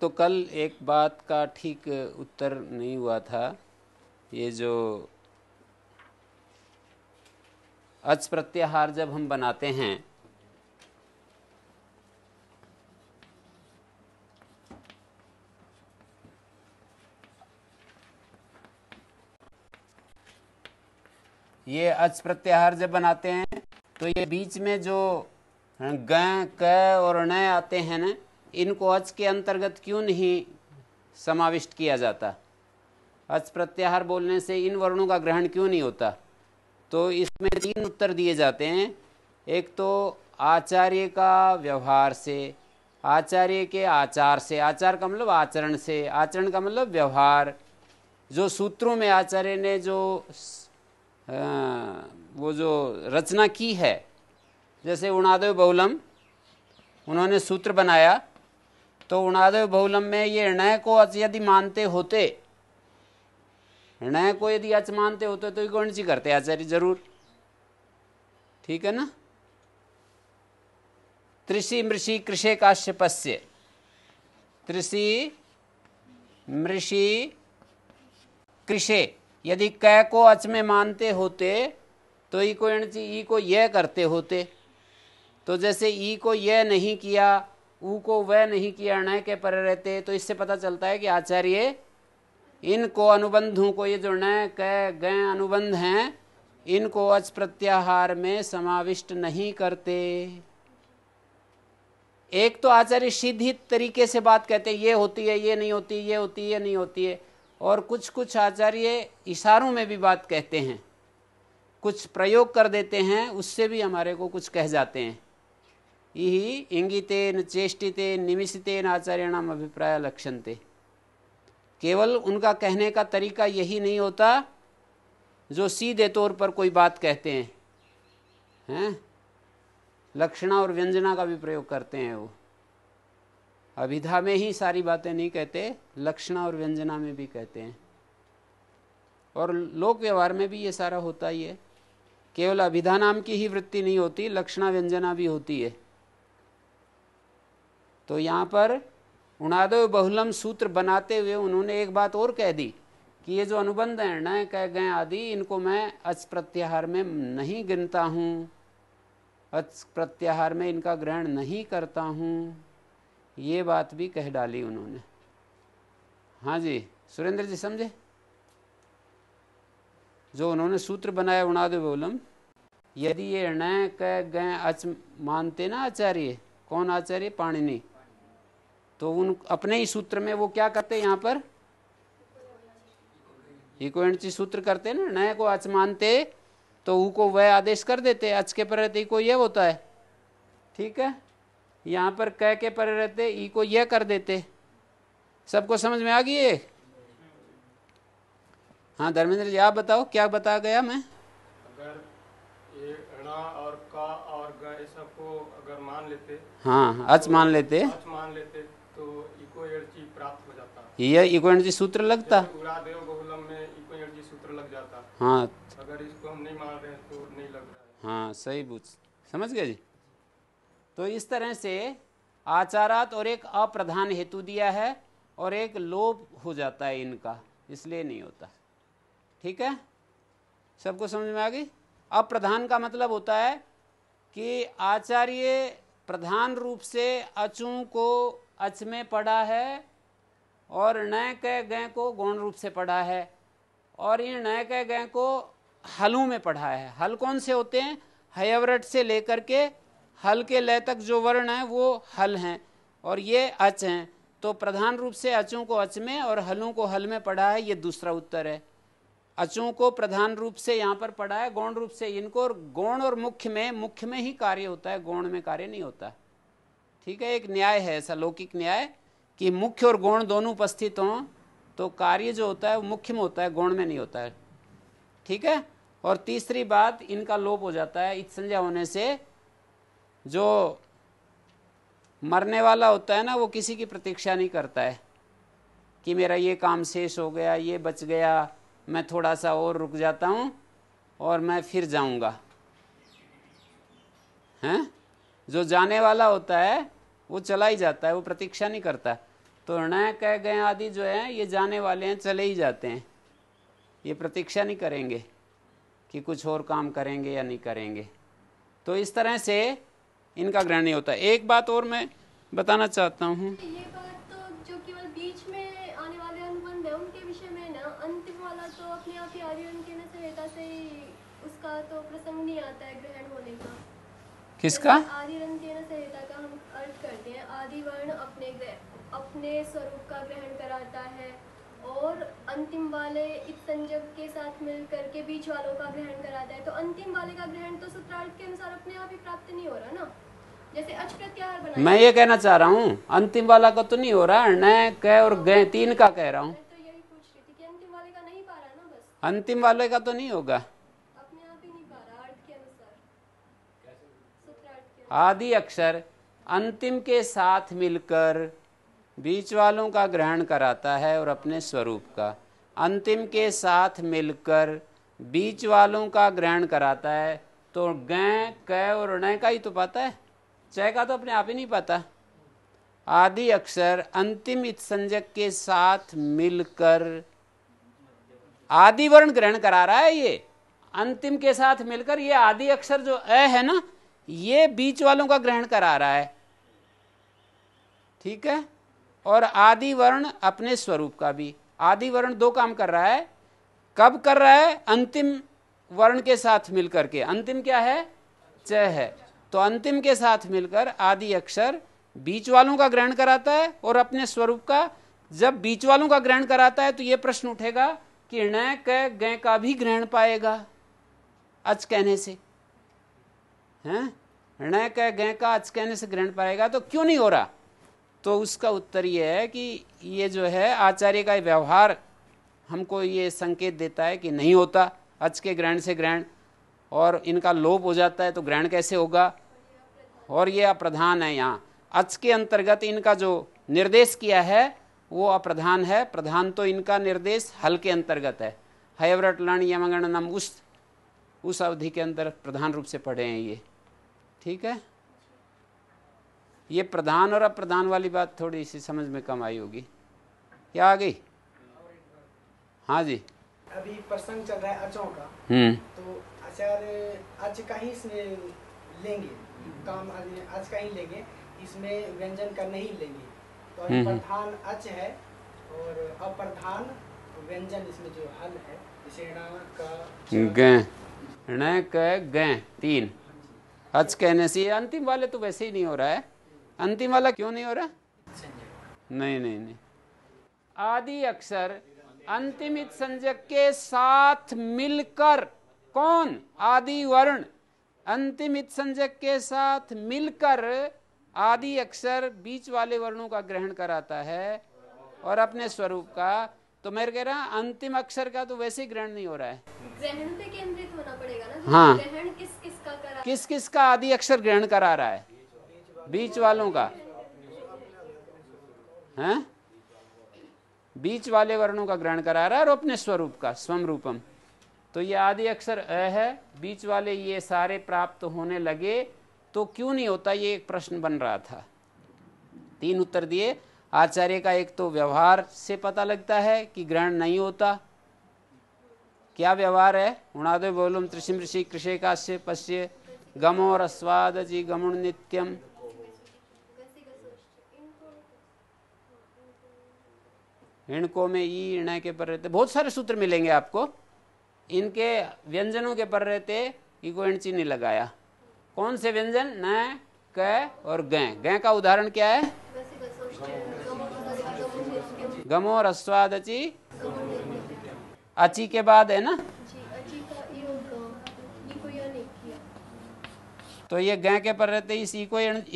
तो कल एक बात का ठीक उत्तर नहीं हुआ था ये जो अच प्रत्याहार जब हम बनाते हैं ये अच प्रत्याहार जब बनाते हैं तो ये बीच में जो ग क और ण आते हैं ना इनको अज के अंतर्गत क्यों नहीं समाविष्ट किया जाता अच प्रत्याहार बोलने से इन वर्णों का ग्रहण क्यों नहीं होता तो इसमें तीन उत्तर दिए जाते हैं एक तो आचार्य का व्यवहार से आचार्य के आचार से आचार का मतलब आचरण से आचरण का मतलब व्यवहार जो सूत्रों में आचार्य ने जो आ, वो जो रचना की है जैसे उणादय बहुलम उन्होंने सूत्र बनाया तो उणादेव बहुलम में ये हृणय को अच यदि मानते होते हृणय को यदि अच मानते होते तो गौण जी करते आचार्य जरूर ठीक है ना त्रिषि मृषि कृषे काश्यपस्य त्रिषि मृषि कृषे यदि कै को अच में मानते होते तो ई को ई को यह करते होते तो जैसे ई को यह नहीं किया ऊ को वह नहीं किया अणय के पर रहते तो इससे पता चलता है कि आचार्य इनको अनुबंधों को ये जो ण क गए अनुबंध हैं इनको अच प्रत्याहार में समाविष्ट नहीं करते एक तो आचार्य सीधी तरीके से बात कहते हैं ये होती है ये नहीं होती ये होती है ये नहीं होती है और कुछ कुछ आचार्य इशारों में भी बात कहते हैं कुछ प्रयोग कर देते हैं उससे भी हमारे को कुछ कह जाते हैं इहि इंगितेन चेष्टितेन निमिषितेन आचार्यणाम अभिप्राय थे केवल उनका कहने का तरीका यही नहीं होता जो सीधे तौर पर कोई बात कहते हैं हैं लक्षणा और व्यंजना का भी प्रयोग करते हैं वो अभिधा में ही सारी बातें नहीं कहते लक्षणा और व्यंजना में भी कहते हैं और लोक व्यवहार में भी ये सारा होता ही है केवल अभिधा नाम की ही वृत्ति नहीं होती लक्षणा व्यंजना भी होती है तो यहाँ पर उणादो बहुलम सूत्र बनाते हुए उन्होंने एक बात और कह दी कि ये जो अनुबंध हैं न कह गए आदि इनको मैं अच प्रत्याहार में नहीं गिनता हूँ अच प्रत्याहार में इनका ग्रहण नहीं करता हूँ ये बात भी कह डाली उन्होंने हाँ जी सुरेंद्र जी समझे जो उन्होंने सूत्र बनाया उणाद बोलम यदि ये न कह गए अच मानते ना आचार्य कौन आचार्य पाणिनी तो उन अपने ही सूत्र में वो क्या करते यहाँ पर इकोवेंसी सूत्र करते ना नए को अच मानते तो ऊ को वह आदेश कर देते अच के पर रहते इको यह होता है ठीक है यहाँ पर कह के पर रहते इको यह कर देते सबको समझ में आ गई ये हाँ धर्मेंद्र जी आप बताओ क्या बता गया मैं अगर ये और का और ग सबको अगर मान लेते हाँ अच मान लेते अच मान लेते ये इको एनर्जी सूत्र लगता हाँ अगर इसको हम नहीं मार रहे तो नहीं लग रहा है हाँ सही बुझ समझ गए जी तो इस तरह से आचारात और एक अप्रधान हेतु दिया है और एक लोभ हो जाता है इनका इसलिए नहीं होता ठीक है सबको समझ में आ गई अप्रधान का मतलब होता है कि आचार्य प्रधान रूप से अचू को अच में पड़ा है और नए कह गय को गौण रूप से पढ़ा है और ये नए कह गय को हलों में पढ़ा है हल कौन से होते हैं हयवरट से लेकर के हल के लय तक जो वर्ण हैं वो हल हैं और ये अच हैं तो प्रधान रूप से अचों को अच में और हलों को हल में पढ़ा है ये दूसरा उत्तर है अचों को प्रधान रूप से यहाँ पर पढ़ा है गौण रूप से इनको और गौण और मुख्य में मुख्य में ही कार्य होता है गौण में कार्य नहीं होता ठीक है एक न्याय है ऐसा लौकिक न्याय कि मुख्य और गौण दोनों उपस्थित हों तो कार्य जो होता है वो मुख्य में होता है गौण में नहीं होता है ठीक है और तीसरी बात इनका लोप हो जाता है इत संज्ञा होने से जो मरने वाला होता है ना वो किसी की प्रतीक्षा नहीं करता है कि मेरा ये काम शेष हो गया ये बच गया मैं थोड़ा सा और रुक जाता हूँ और मैं फिर जाऊँगा हैं जो जाने वाला होता है वो चला ही जाता है वो प्रतीक्षा नहीं करता तो ऋणय कह गए आदि जो है ये जाने वाले हैं चले ही जाते हैं ये प्रतीक्षा नहीं करेंगे कि कुछ और काम करेंगे या नहीं करेंगे तो इस तरह से इनका ग्रहण नहीं होता एक बात और मैं बताना चाहता हूँ तो प्रसंग नहीं आता है ग्रहण होने का किसका आदि वर्ण अपने स्वरूप का ग्रहण कराता है और अंतिम वाले इतंजब के साथ मिल करके बीच वालों का ग्रहण कराता है तो अंतिम वाले का ग्रहण तो सूत्रार्थ के अनुसार अपने आप ही प्राप्त नहीं हो रहा ना जैसे अच प्रत्याहार बना मैं ये कहना चाह रहा हूँ अंतिम वाला का तो नहीं हो रहा न कह और गए तीन का कह रहा हूँ अंतिम वाले का तो नहीं होगा आदि अक्षर अंतिम के साथ मिलकर बीच वालों का ग्रहण कराता है और अपने स्वरूप का अंतिम के साथ मिलकर बीच वालों का ग्रहण कराता है तो गै कै और ऋण का ही तो पता है चय का तो अपने आप ही नहीं पता आदि अक्षर अंतिम संजक के साथ मिलकर आदि वर्ण ग्रहण करा रहा है ये अंतिम के साथ मिलकर ये आदि अक्षर जो अ है ना ये बीच वालों का ग्रहण करा रहा है ठीक है और आदि वर्ण अपने स्वरूप का भी आदि वर्ण दो काम कर रहा है कब कर रहा है अंतिम वर्ण के साथ मिलकर के अंतिम क्या है च है तो अंतिम के साथ मिलकर आदि अक्षर बीच वालों का ग्रहण कराता है और अपने स्वरूप का जब बीच वालों का ग्रहण कराता है तो यह प्रश्न उठेगा कि ण क गय का भी ग्रहण पाएगा अच कहने से हैं ऋण क गय का अच कहने से ग्रहण पाएगा तो क्यों नहीं हो रहा तो उसका उत्तर ये है कि ये जो है आचार्य का व्यवहार हमको ये संकेत देता है कि नहीं होता अच के ग्रहण से ग्रहण और इनका लोप हो जाता है तो ग्रहण कैसे होगा और ये अप्रधान है यहाँ अच के अंतर्गत इनका जो निर्देश किया है वो अप्रधान है प्रधान तो इनका निर्देश हल के अंतर्गत है हयव्रट लण यमगण नम उस उस अवधि के अंदर प्रधान रूप से पढ़े हैं ये ठीक है ये प्रधान और अप्रधान वाली बात थोड़ी सी समझ में कम आई होगी क्या आ गई हाँ जी अभी प्रसंग चल रहा है अचों का हम्म। तो आचार्य आज का ही इसमें लेंगे काम आज का ही लेंगे इसमें व्यंजन का नहीं लेंगे तो हम्म, हम्म। प्रधान अच है और अप्रधान व्यंजन इसमें जो हल है जैसे ग ग तीन हाँ अच कहने से अंतिम वाले तो वैसे ही नहीं हो रहा है अंतिम वाला क्यों नहीं हो रहा नहीं नहीं नहीं आदि अक्षर अंतिम संजक के साथ मिलकर कौन आदि वर्ण अंतिम संजक के साथ मिलकर आदि अक्षर बीच वाले वर्णों का ग्रहण कराता है और अपने स्वरूप का तो मेरे कह रहा अंतिम अक्षर का तो वैसे ही ग्रहण नहीं हो रहा है ग्रहण पे केंद्रित होना पड़ेगा ना तो हाँ ग्रहण किस किस का करा किस किस का आदि अक्षर ग्रहण करा रहा है बीच वालों का है बीच वाले वर्णों का ग्रहण करा रहा है और अपने स्वरूप का रूपम तो ये आदि अक्षर अ है बीच वाले ये सारे प्राप्त होने लगे तो क्यों नहीं होता ये एक प्रश्न बन रहा था तीन उत्तर दिए आचार्य का एक तो व्यवहार से पता लगता है कि ग्रहण नहीं होता क्या व्यवहार है उणादो बोलुम त्रिशिम ऋषि काश्य पश्य गमो रस्वाद जी गमुण नित्यम हिणको में ई इण के पर रहते बहुत सारे सूत्र मिलेंगे आपको इनके व्यंजनों के पर रहते ई को इणची नहीं लगाया कौन से व्यंजन न क और गय गय का उदाहरण क्या है गमो रस्वाद अची अची के बाद है ना तो ये गय के पर रहते इस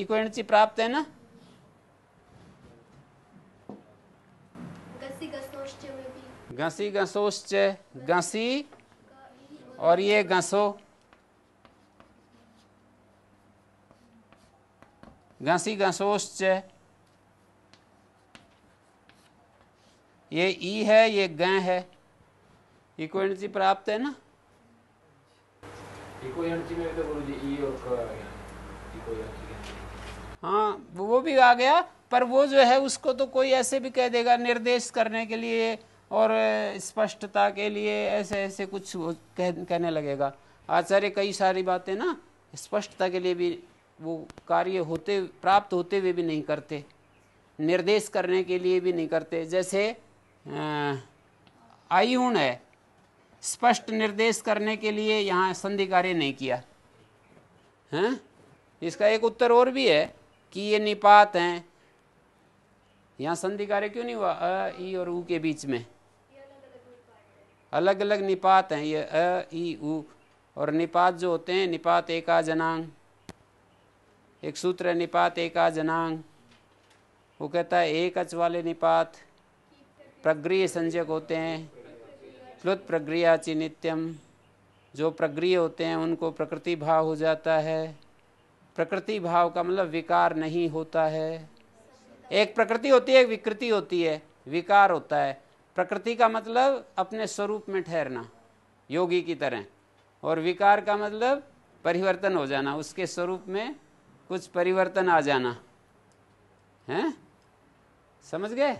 इको इणची प्राप्त है ना घसी घसोश्च घसी और ये घसो घसी घसोश्च ये ई है ये ग है एनर्जी प्राप्त है ना हाँ वो भी आ गया पर वो जो है उसको तो कोई ऐसे भी कह देगा निर्देश करने के लिए और स्पष्टता के लिए ऐसे ऐसे कुछ कह, कहने लगेगा आचार्य कई सारी बातें ना स्पष्टता के लिए भी वो कार्य होते प्राप्त होते हुए भी नहीं करते निर्देश करने के लिए भी नहीं करते जैसे आयुण है स्पष्ट निर्देश करने के लिए यहाँ संधि कार्य नहीं किया हैं इसका एक उत्तर और भी है कि ये निपात हैं यहाँ संधि कार्य क्यों नहीं हुआ अ ई और ऊ के बीच में अलग अलग निपात हैं ये अ ई उ और निपात जो होते हैं निपात एका जनांग एक सूत्र निपात एका जनांग वो कहता है एक अच वाले निपात प्रग्रिय संजक होते हैं प्लुत प्रक्रिया नित्यम जो प्रग्रिय होते हैं उनको प्रकृति भाव हो जाता है प्रकृति भाव का मतलब विकार नहीं होता है एक प्रकृति होती है एक विकृति होती है विकार होता है प्रकृति का मतलब अपने स्वरूप में ठहरना योगी की तरह और विकार का मतलब परिवर्तन हो जाना उसके स्वरूप में कुछ परिवर्तन आ जाना हैं समझ गए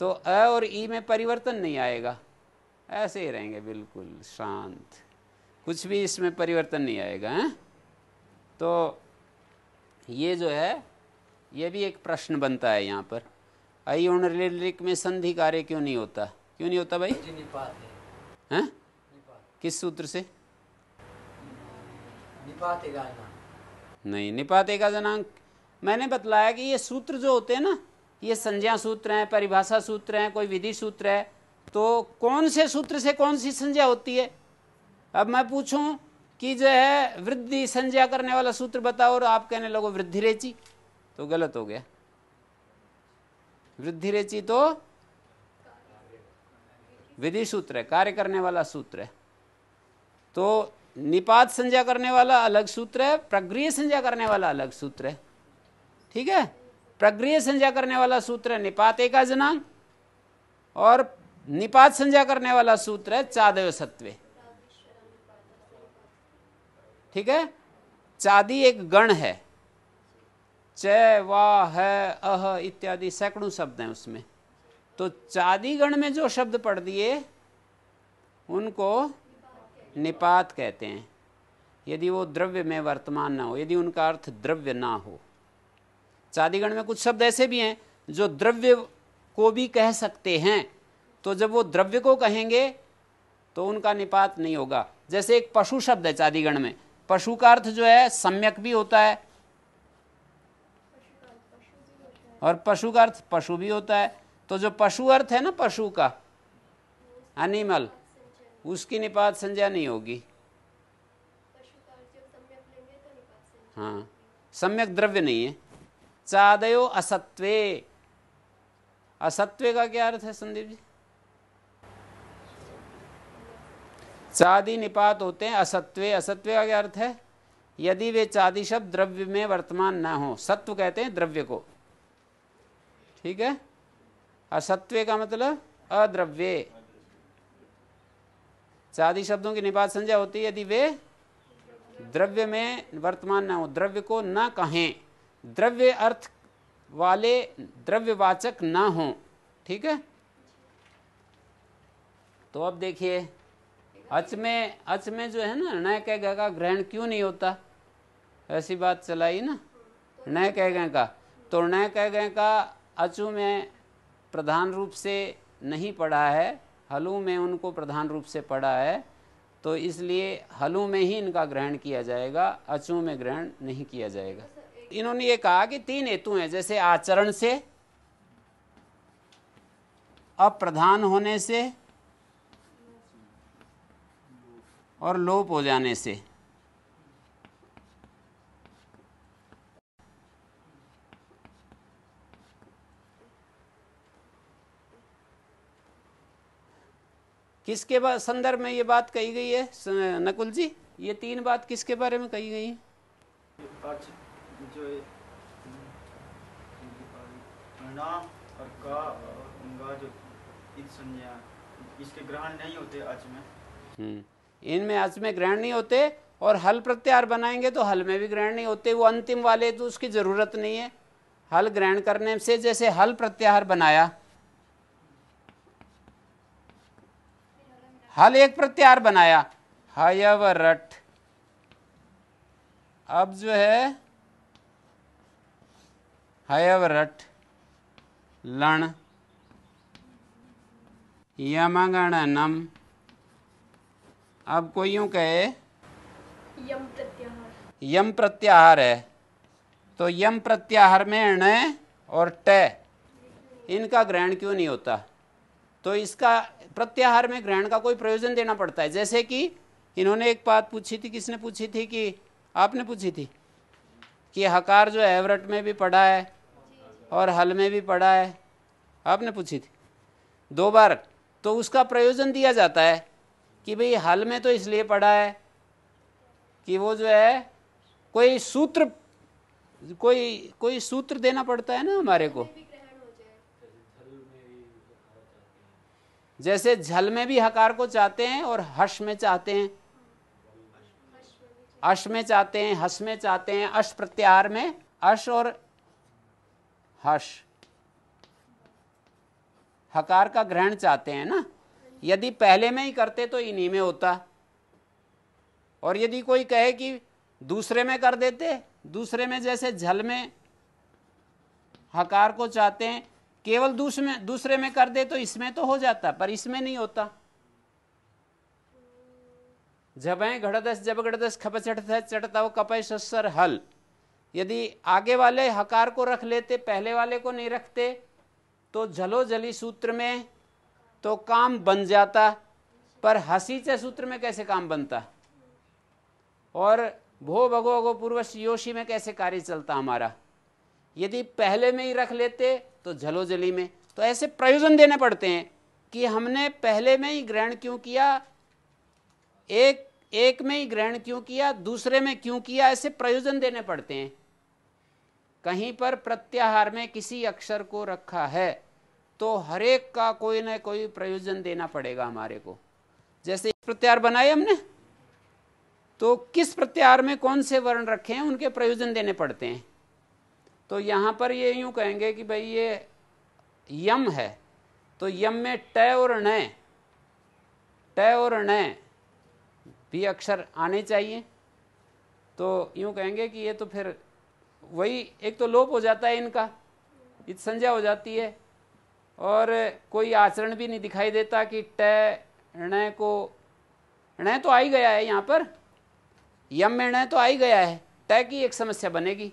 तो अ और ई में परिवर्तन नहीं आएगा ऐसे ही रहेंगे बिल्कुल शांत कुछ भी इसमें परिवर्तन नहीं आएगा हैं तो ये जो है ये भी एक प्रश्न बनता है यहाँ पर आयोन रिलेटिक में संधि कार्य क्यों नहीं होता क्यों नहीं होता भाई है किस सूत्र से नहीं निपात एक जनांक मैंने बतलाया कि ये सूत्र जो होते हैं ना ये संज्ञा सूत्र हैं परिभाषा सूत्र हैं कोई विधि सूत्र है तो कौन से सूत्र से कौन सी संज्ञा होती है अब मैं पूछूं कि जो है वृद्धि संज्ञा करने वाला सूत्र बताओ और आप कहने लगो वृद्धि रेची तो गलत हो गया वृद्धि रेचि तो विधि सूत्र है कार्य करने वाला सूत्र है तो निपात संज्ञा करने वाला अलग सूत्र है प्रग्रीय संज्ञा करने वाला अलग सूत्र है ठीक है प्रग्रिय संज्ञा करने वाला सूत्र है निपात एका जनांग और निपात संज्ञा करने वाला सूत्र है चादय सत्वे ठीक है चादी एक गण है च वाह है अह इत्यादि सैकड़ों शब्द हैं उसमें तो चादीगण में जो शब्द पढ़ दिए उनको निपात कहते हैं यदि वो द्रव्य में वर्तमान ना हो यदि उनका अर्थ द्रव्य ना हो चादीगण में कुछ शब्द ऐसे भी हैं जो द्रव्य को भी कह सकते हैं तो जब वो द्रव्य को कहेंगे तो उनका निपात नहीं होगा जैसे एक पशु शब्द है चादीगण में पशु का अर्थ जो है सम्यक भी होता है और पशु का अर्थ पशु भी होता है तो जो पशु अर्थ है ना पशु का एनिमल उसकी निपात संज्ञा नहीं होगी हाँ सम्यक द्रव्य नहीं है चादयो असत्वे असत्वे का क्या अर्थ है संदीप जी चादी निपात होते हैं असत्वे असत्वे का क्या अर्थ है यदि वे चादी शब्द द्रव्य में वर्तमान ना हो सत्व कहते हैं द्रव्य को ठीक है असत्व का मतलब अद्रव्य सादी शब्दों की निपात संज्ञा होती है यदि वे द्रव्य में वर्तमान ना हो द्रव्य को ना कहें द्रव्य अर्थ वाले द्रव्यवाचक ना हो ठीक है तो अब देखिए अच में अच में जो है ना न कह का ग्रहण क्यों नहीं होता ऐसी बात चलाई ना न कह गए का तो न कह गए का अचू में प्रधान रूप से नहीं पढ़ा है हलू में उनको प्रधान रूप से पढ़ा है तो इसलिए हलू में ही इनका ग्रहण किया जाएगा अचू में ग्रहण नहीं किया जाएगा इन्होंने ये कहा कि तीन हेतु हैं जैसे आचरण से अप्रधान होने से और लोप हो जाने से किसके संदर्भ में ये बात कही गई है नकुल जी ये तीन बात किसके बारे में कही गई हम्म, इनमें आज में ग्रहण नहीं होते और हल प्रत्यार बनाएंगे तो हल में भी ग्रहण नहीं होते वो अंतिम वाले तो उसकी ज़रूरत नहीं है हल ग्रहण करने से जैसे हल प्रत्याहार बनाया हल एक प्रत्यार बनाया हयवरट अब जो है हयवरट लण यमगण नम अब कोई यूं कहे यम प्रत्याहार यम प्रत्याहार है तो यम प्रत्याहार में ण और ट इनका ग्रहण क्यों नहीं होता तो इसका प्रत्याहार में ग्रहण का कोई प्रयोजन देना पड़ता है जैसे कि इन्होंने एक बात पूछी थी किसने पूछी थी कि आपने पूछी थी कि हकार जो एवरेट में भी पड़ा है और हल में भी पड़ा है आपने पूछी थी दो बार तो उसका प्रयोजन दिया जाता है कि भाई हल में तो इसलिए पड़ा है कि वो जो है कोई सूत्र कोई कोई सूत्र देना पड़ता है ना हमारे को जैसे झल में भी हकार को चाहते हैं और हर्ष में चाहते हैं अश में चाहते हैं हस में चाहते हैं अश प्रत्याहार में अश और हर्ष हकार का ग्रहण चाहते हैं ना यदि पहले में ही करते तो इन्हीं में होता और यदि कोई कहे कि दूसरे में कर देते दूसरे में जैसे झल में हकार को चाहते हैं केवल दूसरे में दूसरे में कर दे तो इसमें तो हो जाता पर इसमें नहीं होता है घड़दस जब घड़दस खप चढ़ता चढ़ता वो कपय सस्सर हल यदि आगे वाले हकार को रख लेते पहले वाले को नहीं रखते तो झलो जली सूत्र में तो काम बन जाता पर हसी हसीचे सूत्र में कैसे काम बनता और भो भगो अगो पूर्वश योशी में कैसे कार्य चलता हमारा यदि पहले में ही रख लेते तो झलोजली में तो ऐसे प्रयोजन देने पड़ते हैं कि हमने पहले में ही ग्रहण क्यों किया एक एक में ही ग्रहण क्यों किया दूसरे में क्यों किया ऐसे प्रयोजन देने पड़ते हैं कहीं पर प्रत्याहार में किसी अक्षर को रखा है तो हरेक का कोई ना कोई प्रयोजन देना पड़ेगा हमारे को जैसे प्रत्याहार बनाए हमने तो किस प्रत्याहार में कौन से वर्ण रखे हैं उनके प्रयोजन देने पड़ते हैं तो यहाँ पर ये यूँ कहेंगे कि भाई ये यम है तो यम में ट और ण ट और ण भी अक्षर आने चाहिए तो यूँ कहेंगे कि ये तो फिर वही एक तो लोप हो जाता है इनका इत संज्ञा हो जाती है और कोई आचरण भी नहीं दिखाई देता कि ट ण को ण तो आ ही गया है यहाँ पर यम में ण तो आ ही गया है ट की एक समस्या बनेगी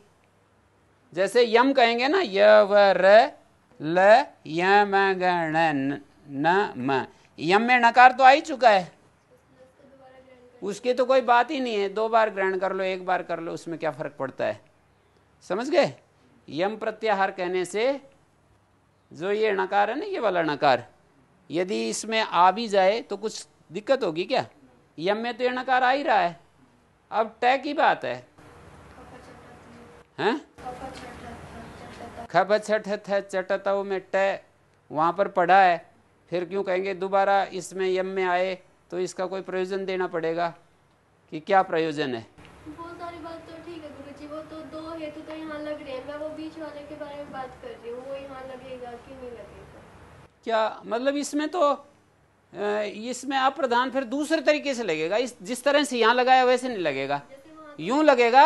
जैसे यम कहेंगे ना य व र ल यम गण न म यम में नकार तो आ ही चुका है उसकी तो कोई बात ही नहीं है दो बार ग्रहण कर लो एक बार कर लो उसमें क्या फर्क पड़ता है समझ गए यम प्रत्याहार कहने से जो ये नकार है ना ये वाला नकार यदि इसमें आ भी जाए तो कुछ दिक्कत होगी क्या यम में तो ये नकार आ ही रहा है अब तय की बात है हैं खप छठ थ चटतव में ट वहाँ पर पढ़ा है फिर क्यों कहेंगे दोबारा इसमें यम में आए तो इसका कोई प्रयोजन देना पड़ेगा कि क्या प्रयोजन है सारी बात तो ठीक है गुरु जी वो तो दो हेतु तो यहाँ लग रहे हैं मैं वो बीच वाले के बारे में बात कर रही हूँ वो यहाँ लगेगा कि नहीं लगेगा क्या मतलब इसमें तो इसमें अप्रधान फिर दूसरे तरीके से लगेगा इस जिस तरह से यहाँ लगाया वैसे नहीं लगेगा यूं लगेगा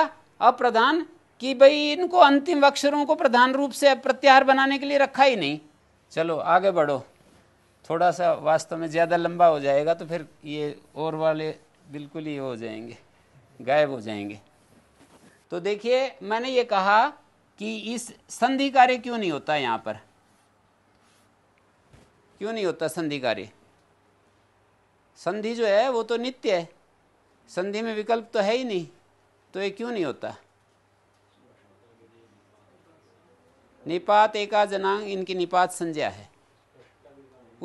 अप्रधान कि भाई इनको अंतिम अक्षरों को प्रधान रूप से प्रत्याहार बनाने के लिए रखा ही नहीं चलो आगे बढ़ो थोड़ा सा वास्तव में ज़्यादा लंबा हो जाएगा तो फिर ये और वाले बिल्कुल ही हो जाएंगे गायब हो जाएंगे तो देखिए मैंने ये कहा कि इस संधि कार्य क्यों नहीं होता यहाँ पर क्यों नहीं होता संधि कार्य संधि जो है वो तो नित्य है संधि में विकल्प तो है ही नहीं तो ये क्यों नहीं होता निपात एका जनांग इनकी निपात संज्ञा है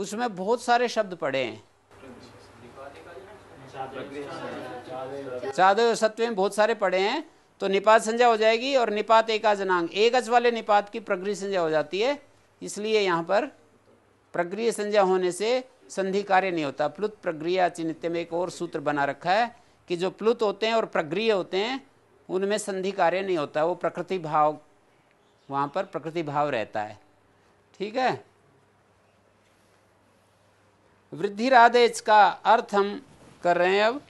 उसमें बहुत सारे शब्द पड़े हैं चादव सत्व में बहुत सारे पड़े हैं तो निपात संज्ञा हो जाएगी और निपात एका जनांग एकज वाले निपात की प्रग्री संज्ञा हो जाती है इसलिए यहाँ पर प्रक्रिय संज्ञा होने से संधि कार्य नहीं होता प्लुत प्रक्रिया चिन्हित्य में एक और सूत्र बना रखा है कि जो प्लुत होते हैं और प्रग्रीय होते हैं उनमें संधि कार्य नहीं होता वो प्रकृति भाव वहाँ पर प्रकृति भाव रहता है ठीक है वृद्धिरादेश का अर्थ हम कर रहे हैं अब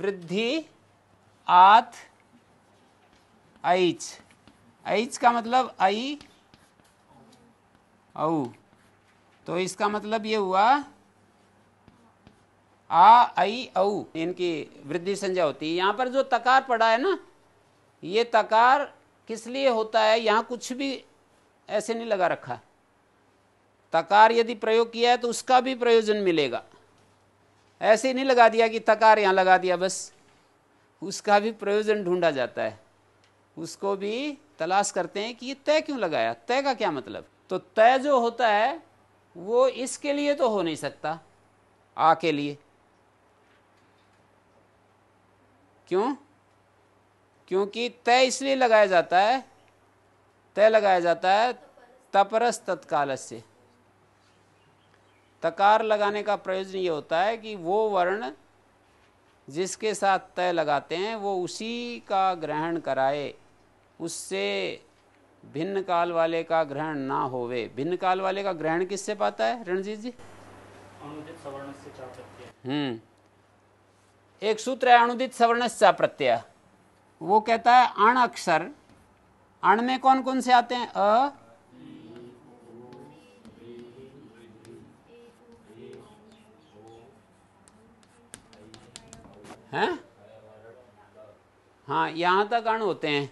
वृद्धि आत ऐच ऐच का मतलब आई औ तो इसका मतलब ये हुआ आ आई औ इनकी वृद्धि संज्ञा होती है यहाँ पर जो तकार पड़ा है ना ये तकार किस लिए होता है यहाँ कुछ भी ऐसे नहीं लगा रखा तकार यदि प्रयोग किया है तो उसका भी प्रयोजन मिलेगा ऐसे ही नहीं लगा दिया कि तकार यहाँ लगा दिया बस उसका भी प्रयोजन ढूंढा जाता है उसको भी तलाश करते हैं कि ये तय क्यों लगाया तय का क्या मतलब तो तय जो होता है वो इसके लिए तो हो नहीं सकता आ के लिए क्यों क्योंकि तय इसलिए लगाया जाता है तय लगाया जाता है तपरस तत्काल से तकार लगाने का प्रयोजन ये होता है कि वो वर्ण जिसके साथ तय लगाते हैं वो उसी का ग्रहण कराए उससे भिन्न काल वाले का ग्रहण ना होवे भिन्न काल वाले का ग्रहण किससे पाता है रणजीत जी अनुदित हम्म एक सूत्र है अनुदित से प्रत्यय वो कहता है अण अक्षर अण में कौन कौन से आते हैं अ हैं हाँ यहां तक अण होते हैं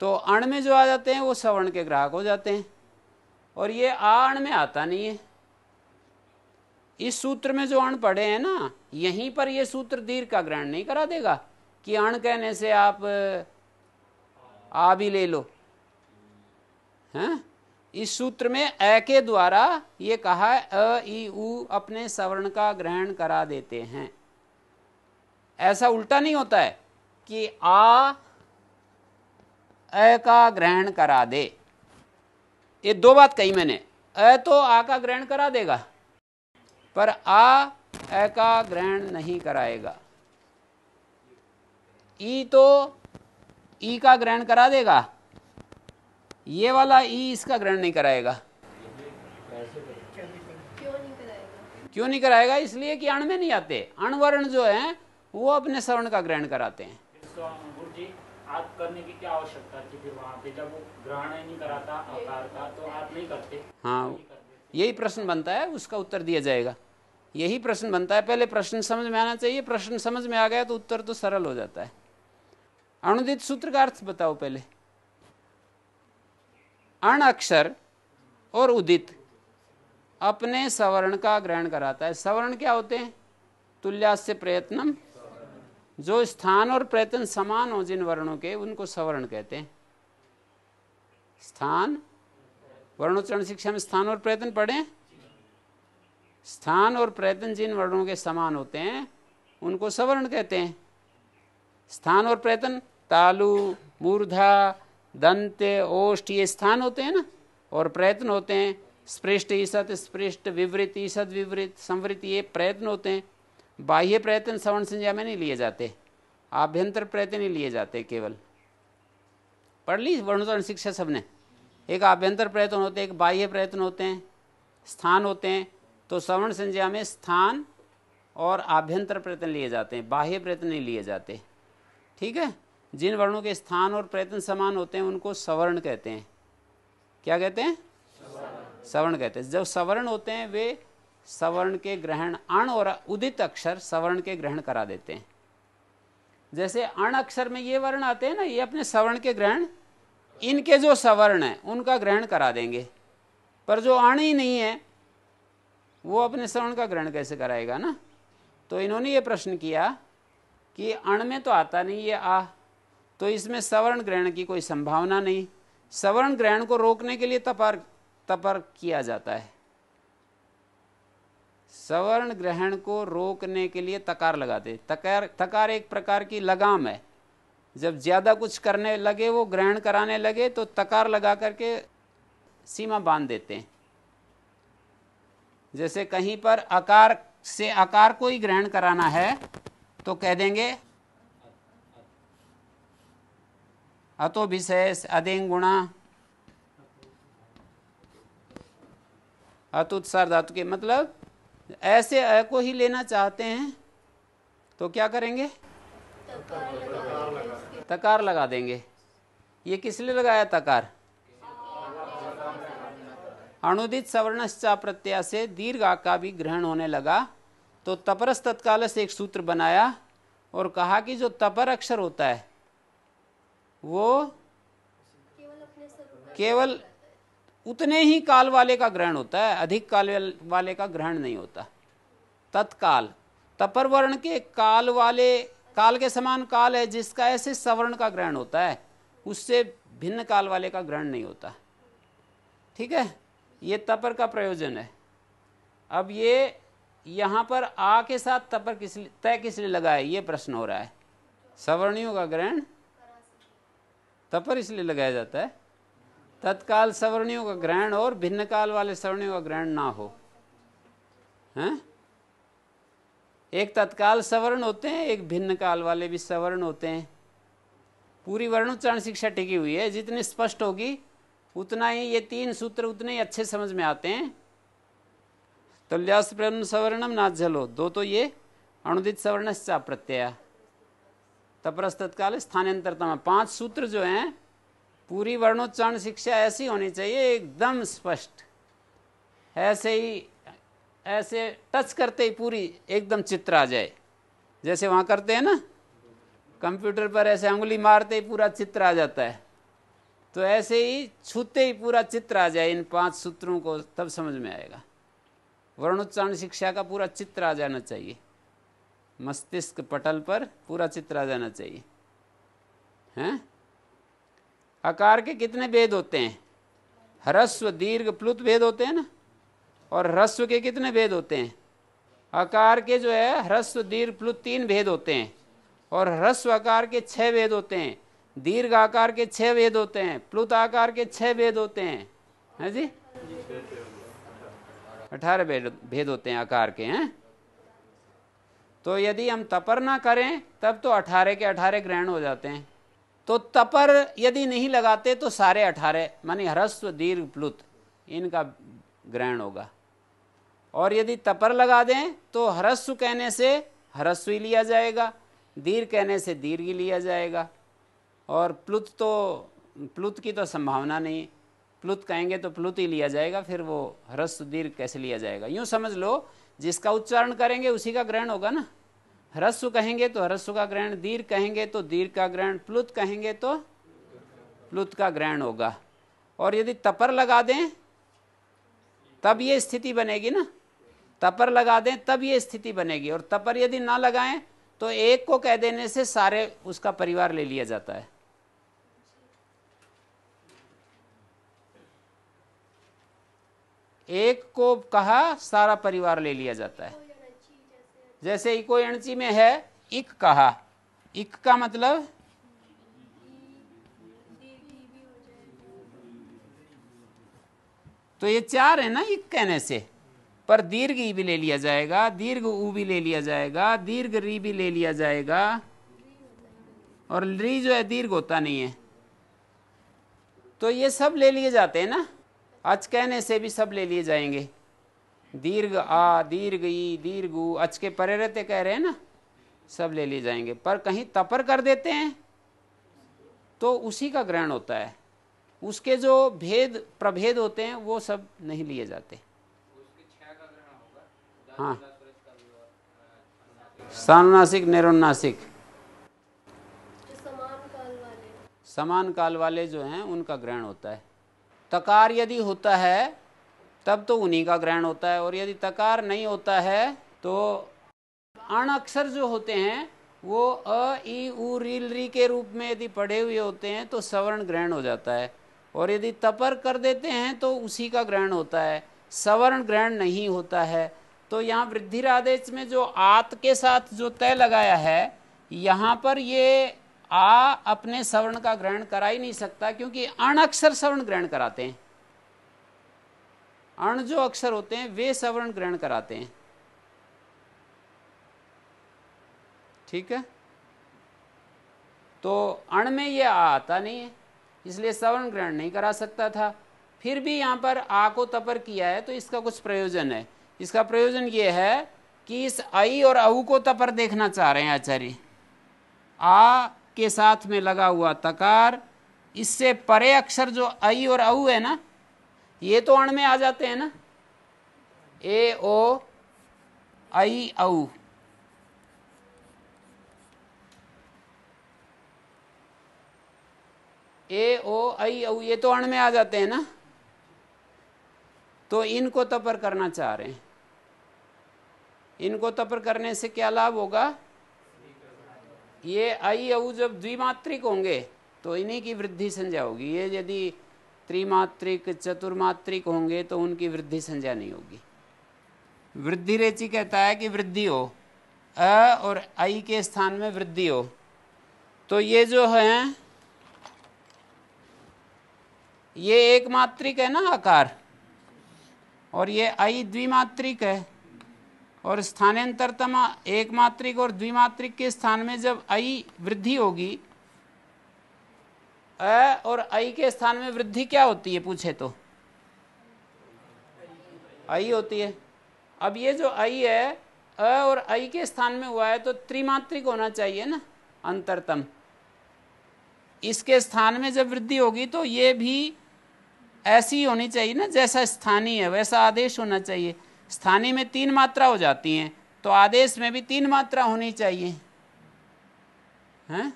तो अण में जो आ जाते हैं वो सवर्ण के ग्राहक हो जाते हैं और ये आ अण में आता नहीं है इस सूत्र में जो अण पड़े हैं ना यहीं पर यह सूत्र दीर्घ का ग्रहण नहीं करा देगा कि अण कहने से आप आ भी ले लो हैं इस सूत्र में अ के द्वारा ये कहा अ ई उ अपने सवर्ण का ग्रहण करा देते हैं ऐसा उल्टा नहीं होता है कि आ अ का ग्रहण करा दे ये दो बात कही मैंने अ तो आ का ग्रहण करा देगा पर आ अ का ग्रहण नहीं कराएगा ई तो ई का ग्रहण करा देगा ये वाला ई इसका ग्रहण नहीं कराएगा क्यों नहीं कराएगा इसलिए कि अण में नहीं आते अणवर्ण जो है वो अपने स्वर्ण का ग्रहण कराते हैं आप करने की क्या आवश्यकता थी फिर वहाँ पे जब वो ग्रहण नहीं कराता आकार का तो आप नहीं करते हाँ यही प्रश्न बनता है उसका उत्तर दिया जाएगा यही प्रश्न बनता है पहले प्रश्न समझ में आना चाहिए प्रश्न समझ में आ गया तो उत्तर तो सरल हो जाता है अणुदित सूत्र का अर्थ बताओ पहले अण अक्षर और उदित अपने सवर्ण का ग्रहण कराता है सवर्ण क्या होते हैं तुल्यास्य प्रयत्नम जो स्थान और प्रयत्न समान हो जिन वर्णों के उनको सवर्ण कहते हैं स्थान वर्णोच्चरण शिक्षा में स्थान और प्रयत्न पढ़े स्थान और प्रयत्न जिन वर्णों के समान होते हैं उनको सवर्ण कहते हैं स्थान और प्रयत्न तालु मूर्धा दंत ओष्ठ ये स्थान होते हैं ना और प्रयत्न होते हैं स्पृष्ट ईसत स्पृष्ट विवृत ईसत विवृत संवृत ये प्रयत्न होते हैं बाह्य प्रयत्न श्रवण संज्ञा में नहीं लिए जाते आभ्यंतर प्रयत्न ही लिए जाते केवल पढ़ ली वर्णोत्तरण शिक्षा सबने एक आभ्यंतर प्रयत्न होते हैं एक बाह्य प्रयत्न होते हैं स्थान होते हैं तो श्रवण संज्ञा में स्थान और आभ्यंतर प्रयत्न लिए जाते हैं बाह्य प्रयत्न नहीं लिए जाते ठीक है जिन वर्णों के स्थान और प्रयत्न समान होते हैं उनको सवर्ण कहते हैं क्या कहते हैं सवर्ण कहते हैं जब सवर्ण होते हैं वे सवर्ण के ग्रहण अण और उदित अक्षर सवर्ण के ग्रहण करा देते हैं जैसे अण अक्षर में ये वर्ण आते हैं ना ये अपने सवर्ण के ग्रहण इनके जो सवर्ण हैं उनका ग्रहण करा देंगे पर जो अण ही नहीं है वो अपने सवर्ण का ग्रहण कैसे कराएगा ना तो इन्होंने ये प्रश्न किया कि अण में तो आता नहीं ये आ तो इसमें सवर्ण ग्रहण की कोई संभावना नहीं सवर्ण ग्रहण को रोकने के लिए तपार तपर किया जाता है सवर्ण ग्रहण को रोकने के लिए तकार लगाते तकार तकार एक प्रकार की लगाम है जब ज़्यादा कुछ करने लगे वो ग्रहण कराने लगे तो तकार लगा करके सीमा बांध देते हैं जैसे कहीं पर आकार से आकार को ही ग्रहण कराना है तो कह देंगे अतो विशेष अधिंग गुणा अतुत्सार धातु के मतलब ऐसे अ को ही लेना चाहते हैं तो क्या करेंगे तकार लगा देंगे ये किस लिए लगाया तकार अनुदित सवर्णश्चा प्रत्यय से दीर्घ का भी ग्रहण होने लगा तो तपरस तत्काल से एक सूत्र बनाया और कहा कि जो तपर अक्षर होता है वो केवल उतने ही काल वाले का ग्रहण होता है अधिक काल वाले का ग्रहण नहीं होता तत्काल तपरवर्ण के काल वाले काल के समान काल है जिसका ऐसे सवर्ण का ग्रहण होता है उससे भिन्न काल वाले का ग्रहण नहीं होता ठीक है ये तपर का प्रयोजन है अब ये यहाँ पर आ के साथ तपर किस तय किस लिए लगा है ये प्रश्न हो रहा है सवर्णियों का ग्रहण तपर इसलिए लगाया जाता है तत्काल सवर्णियों का ग्रहण और भिन्न काल वाले सवर्णियों का ग्रहण ना हो हैं एक तत्काल सवर्ण होते हैं एक भिन्न काल वाले भी सवर्ण होते हैं पूरी वर्णोच्चारण शिक्षा टिकी हुई है जितनी स्पष्ट होगी उतना ही ये तीन सूत्र उतने ही अच्छे समझ में आते हैं तुल्यास्त तो सवर्णम नाजलो दो तो ये अनुदित सवर्ण प्रत्यय तपरस तत्काल स्थानांतरतम पांच सूत्र जो हैं पूरी वर्णोच्चारण शिक्षा ऐसी होनी चाहिए एकदम स्पष्ट ऐसे ही ऐसे टच करते ही पूरी एकदम चित्र आ जाए जैसे वहाँ करते हैं ना कंप्यूटर पर ऐसे उंगली मारते ही पूरा चित्र आ जाता है तो ऐसे ही छूते ही पूरा चित्र आ जाए इन पांच सूत्रों को तब समझ में आएगा वर्णोच्चारण शिक्षा का पूरा चित्र आ जाना चाहिए मस्तिष्क पटल पर पूरा चित्र आ जाना चाहिए हैं आकार के कितने भेद होते हैं ह्रस्व दीर्घ प्लुत भेद होते हैं ना और ह्रस्व के कितने भेद होते हैं आकार के जो है ह्रस्व दीर्घ प्लुत तीन भेद होते हैं और ह्रस्व आकार के छह भेद होते हैं दीर्घ आकार के छह भेद होते हैं प्लुत आकार के छह भेद होते हैं है जी अठारह भेद भेद होते हैं आकार के हैं तो यदि हम तपर ना करें तब तो अठारह के अठारह ग्रहण हो जाते हैं तो तपर यदि नहीं लगाते तो सारे अठारह मानी ह्रस्व दीर्घ प्लुत इनका ग्रहण होगा और यदि तपर लगा दें तो ह्रस्व कहने से ह्रस्व ही लिया जाएगा दीर्घ कहने से दीर्घ ही लिया जाएगा और प्लुत तो प्लुत की तो संभावना नहीं प्लुत कहेंगे तो प्लुत ही लिया जाएगा फिर वो ह्रस्व दीर्घ कैसे लिया जाएगा यूँ समझ लो जिसका उच्चारण करेंगे उसी का ग्रहण होगा ना ह्रस्व कहेंगे तो ह्रस्व का ग्रहण दीर्घ कहेंगे तो दीर्घ का ग्रहण प्लुत कहेंगे तो प्लुत का ग्रहण होगा और यदि तपर लगा दें तब ये स्थिति बनेगी ना तपर लगा दें तब ये स्थिति बनेगी और तपर यदि ना लगाएं तो एक को कह देने से सारे उसका परिवार ले लिया जाता है एक को कहा सारा परिवार ले लिया जाता है जैसे इको एणची में है इक कहा इक का मतलब तो ये चार है ना इक कहने से पर दीर्घ ई भी ले लिया जाएगा दीर्घ ऊ भी ले लिया जाएगा दीर्घ री भी ले लिया जाएगा और री जो है दीर्घ होता नहीं है तो ये सब ले लिए जाते हैं ना अच कहने से भी सब ले लिए जाएंगे दीर्घ आ दीर्घ ई दीर्घ ऊ अच के परे रहते कह रहे हैं ना सब ले लिए जाएंगे पर कहीं तपर कर देते हैं तो उसी का ग्रहण होता है उसके जो भेद प्रभेद होते हैं वो सब नहीं लिए जाते हाँ सानुनासिक निरोनासिक समान काल वाले जो हैं उनका ग्रहण होता है तकार यदि होता है तब तो उन्हीं का ग्रहण होता है और यदि तकार नहीं होता है तो अण अक्षर जो होते हैं वो अ ई ऊ रील री के रूप में यदि पढ़े हुए होते हैं तो सवर्ण ग्रहण हो जाता है और यदि तपर कर देते हैं तो उसी का ग्रहण होता है सवर्ण ग्रहण नहीं होता है तो यहाँ वृद्धिरादेश में जो आत के साथ जो तय लगाया है यहाँ पर ये आ अपने सवर्ण का ग्रहण करा ही नहीं सकता क्योंकि अण अक्षर सवर्ण ग्रहण कराते हैं अण जो अक्षर होते हैं वे सवर्ण ग्रहण कराते हैं ठीक है तो अण में ये आ आता नहीं है इसलिए सवर्ण ग्रहण नहीं करा सकता था फिर भी यहां पर आ को तपर किया है तो इसका कुछ प्रयोजन है इसका प्रयोजन ये है कि इस आई और अऊ को तपर देखना चाह रहे हैं आचार्य आ के साथ में लगा हुआ तकार इससे परे अक्षर जो आई और औ है ना ये तो अण में आ जाते हैं ना ए ओ आई औ ए ओ आई औ ये तो अण में आ जाते हैं ना तो इनको तपर करना चाह रहे हैं इनको तपर करने से क्या लाभ होगा ये आई अऊ जब द्विमात्रिक होंगे तो इन्हीं की वृद्धि संज्ञा होगी ये यदि त्रिमात्रिक चतुर्मात्रिक होंगे तो उनकी वृद्धि संज्ञा नहीं होगी वृद्धि रेचि कहता है कि वृद्धि हो अ और आई के स्थान में वृद्धि हो तो ये जो हैं ये एकमात्रिक है ना आकार और ये आई द्विमात्रिक है और स्थानांतरतमा एकमात्रिक और द्विमात्रिक के स्थान में जब आई वृद्धि होगी अ और आई के स्थान में वृद्धि क्या होती है पूछे तो आई होती है अब ये जो आई है अ और आई के स्थान में हुआ है तो त्रिमात्रिक होना चाहिए ना अंतरतम इसके स्थान में जब वृद्धि होगी तो ये भी ऐसी होनी चाहिए ना जैसा स्थानीय है वैसा आदेश होना चाहिए स्थानीय में तीन मात्रा हो जाती हैं तो आदेश में भी तीन मात्रा होनी चाहिए हैं